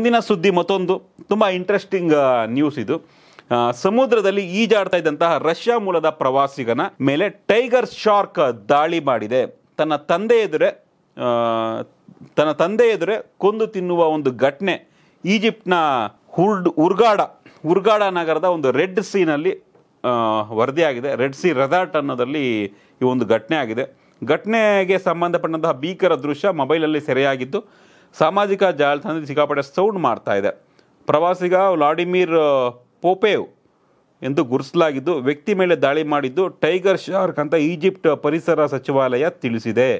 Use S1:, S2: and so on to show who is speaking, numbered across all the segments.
S1: ಮುಂದಿನ ಸುದ್ದಿ ಮತ್ತೊಂದು ತುಂಬ ಇಂಟ್ರೆಸ್ಟಿಂಗ್ ನ್ಯೂಸ್ ಇದು ಸಮುದ್ರದಲ್ಲಿ ಈಜಾಡ್ತಾ ಇದ್ದಂತಹ ರಷ್ಯಾ ಮೂಲದ ಪ್ರವಾಸಿಗನ ಮೇಲೆ ಟೈಗರ್ ಶಾರ್ಕ್ ದಾಳಿ ಮಾಡಿದೆ ತನ್ನ ತಂದೆ ಎದುರೆ ತನ್ನ ತಂದೆ ಎದುರೆ ಕೊಂದು ತಿನ್ನುವ ಒಂದು ಘಟನೆ ಈಜಿಪ್ಟ್ನ ಹುರ್ಡ್ ಉರ್ಗಾಡ ಉರ್ಗಾಡ ನಗರದ ಒಂದು ರೆಡ್ ಸೀನಲ್ಲಿ ವರದಿಯಾಗಿದೆ ರೆಡ್ ಸಿ ರೆಸಾರ್ಟ್ ಅನ್ನೋದಲ್ಲಿ ಈ ಒಂದು ಘಟನೆ ಆಗಿದೆ ಘಟನೆಗೆ ಸಂಬಂಧಪಟ್ಟಂತಹ ಭೀಕರ ದೃಶ್ಯ ಮೊಬೈಲಲ್ಲಿ ಸೆರೆಯಾಗಿದ್ದು ಸಾಮಾಜಿಕ ಜಾಲತಾಣದಲ್ಲಿ ಸಿಕ್ಕಾಪಟ್ಟೆ ಸೌಂಡ್ ಮಾಡ್ತಾ ಇದೆ ಪ್ರವಾಸಿಗ ವ್ಲಾಡಿಮಿರ್ ಪೋಪೇವ್ ಎಂದು ಗುರುಸಲಾಗಿದ್ದು ವ್ಯಕ್ತಿ ಮೇಲೆ ದಾಳಿ ಮಾಡಿದ್ದು ಟೈಗರ್ ಶಾರ್ಕ್ ಅಂತ ಈಜಿಪ್ಟ್ ಪರಿಸರ ಸಚಿವಾಲಯ ತಿಳಿಸಿದೆ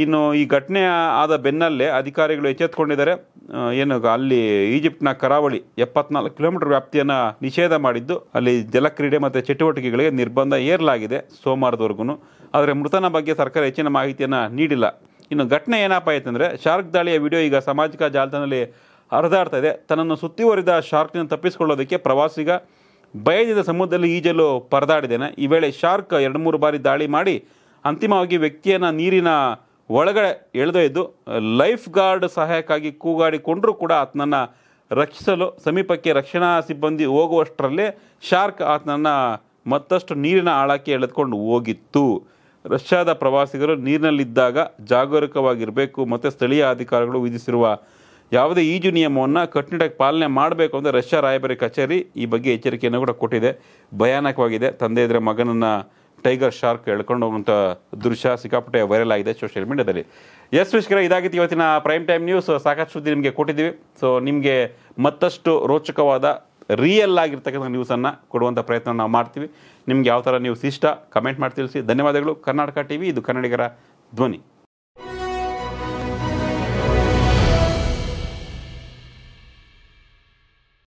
S1: ಇನ್ನು ಈ ಘಟನೆ ಆದ ಬೆನ್ನಲ್ಲೇ ಅಧಿಕಾರಿಗಳು ಎಚ್ಚೆತ್ಕೊಂಡಿದ್ದಾರೆ ಏನು ಅಲ್ಲಿ ಈಜಿಪ್ಟ್ನ ಕರಾವಳಿ ಎಪ್ಪತ್ನಾಲ್ಕು ಕಿಲೋಮೀಟರ್ ವ್ಯಾಪ್ತಿಯನ್ನು ನಿಷೇಧ ಮಾಡಿದ್ದು ಅಲ್ಲಿ ಜಲಕ್ರೀಡೆ ಮತ್ತು ಚಟುವಟಿಕೆಗಳಿಗೆ ನಿರ್ಬಂಧ ಏರಲಾಗಿದೆ ಸೋಮವಾರದವರೆಗೂ ಆದರೆ ಮೃತನ ಬಗ್ಗೆ ಸರ್ಕಾರ ಹೆಚ್ಚಿನ ಮಾಹಿತಿಯನ್ನು ನೀಡಿಲ್ಲ ಇನ್ನು ಘಟನೆ ಏನಪ್ಪ ಆಯ್ತಂದರೆ ಶಾರ್ಕ್ ದಾಳಿಯ ವಿಡಿಯೋ ಈಗ ಸಾಮಾಜಿಕ ಜಾಲತಾಣದಲ್ಲಿ ಹರಿದಾಡ್ತಾ ಇದೆ ತನ್ನನ್ನು ಸುತ್ತಿವರಿದ ಶಾರ್ಕ್ನಿಂದ ತಪ್ಪಿಸಿಕೊಳ್ಳೋದಕ್ಕೆ ಪ್ರವಾಸಿಗ ಬಯದಿದ ಸಮುದ್ರದಲ್ಲಿ ಈಜಲು ಪರದಾಡಿದ್ದೇನೆ ಈ ವೇಳೆ ಶಾರ್ಕ್ ಎರಡು ಮೂರು ಬಾರಿ ದಾಳಿ ಮಾಡಿ ಅಂತಿಮವಾಗಿ ವ್ಯಕ್ತಿಯನ್ನು ನೀರಿನ ಒಳಗಡೆ ಎಳೆದೊಯ್ದು ಲೈಫ್ ಗಾರ್ಡ್ ಸಹಾಯಕ್ಕಾಗಿ ಕೂಗಾಡಿಕೊಂಡರೂ ಕೂಡ ಆತನನ್ನು ರಕ್ಷಿಸಲು ಸಮೀಪಕ್ಕೆ ರಕ್ಷಣಾ ಸಿಬ್ಬಂದಿ ಹೋಗುವಷ್ಟರಲ್ಲೇ ಶಾರ್ಕ್ ಆತನನ್ನು ಮತ್ತಷ್ಟು ನೀರಿನ ಆಳಕ್ಕೆ ಎಳೆದುಕೊಂಡು ಹೋಗಿತ್ತು ರಷ್ಯಾದ ಪ್ರವಾಸಿಗರು ನೀರಿನಲ್ಲಿದ್ದಾಗ ಜಾಗರೂಕವಾಗಿರಬೇಕು ಮತ್ತು ಸ್ಥಳೀಯ ಅಧಿಕಾರಿಗಳು ವಿಧಿಸಿರುವ ಯಾವುದೇ ಈಜು ನಿಯಮವನ್ನು ಕಟ್ಟುನಿಟ್ಟಾಗಿ ಪಾಲನೆ ಮಾಡಬೇಕು ಅಂದರೆ ರಷ್ಯಾ ರಾಯಭಾರಿ ಕಚೇರಿ ಈ ಬಗ್ಗೆ ಎಚ್ಚರಿಕೆಯನ್ನು ಕೂಡ ಕೊಟ್ಟಿದೆ ಭಯಾನಕವಾಗಿದೆ ತಂದೆ ಇದ್ರೆ ಮಗನನ್ನು ಟೈಗರ್ ಶಾರ್ಕ್ ಎಳ್ಕೊಂಡು ಹೋಗುವಂಥ ದೃಶ್ಯ ಸಿಕ್ಕಾಪಟ್ಟೆ ವೈರಲ್ ಆಗಿದೆ ಸೋಷಿಯಲ್ ಮೀಡಿಯಾದಲ್ಲಿ ಎಸ್ ವಿಶ್ಕರ ಇದಾಗಿತ್ತು ಇವತ್ತಿನ ಪ್ರೈಮ್ ಟೈಮ್ ನ್ಯೂಸ್ ಸಾಕಷ್ಟು ಸುದ್ದಿ ನಿಮಗೆ ಕೊಟ್ಟಿದ್ದೀವಿ ಸೊ ನಿಮಗೆ ಮತ್ತಷ್ಟು ರೋಚಕವಾದ ರಿಯಲ್ ಆಗಿರ್ತಕ್ಕಂಥ ನ್ಯೂಸನ್ನು ಕೊಡುವಂಥ ಪ್ರಯತ್ನ ನಾವು ಮಾಡ್ತೀವಿ ನಿಮ್ಗೆ ಯಾವ ಥರ ನ್ಯೂಸ್ ಇಷ್ಟ ಕಮೆಂಟ್ ಮಾಡಿ ತಿಳಿಸಿ ಧನ್ಯವಾದಗಳು ಕರ್ನಾಟಕ ಟಿ ವಿ ಇದು ಕನ್ನಡಿಗರ ಧ್ವನಿ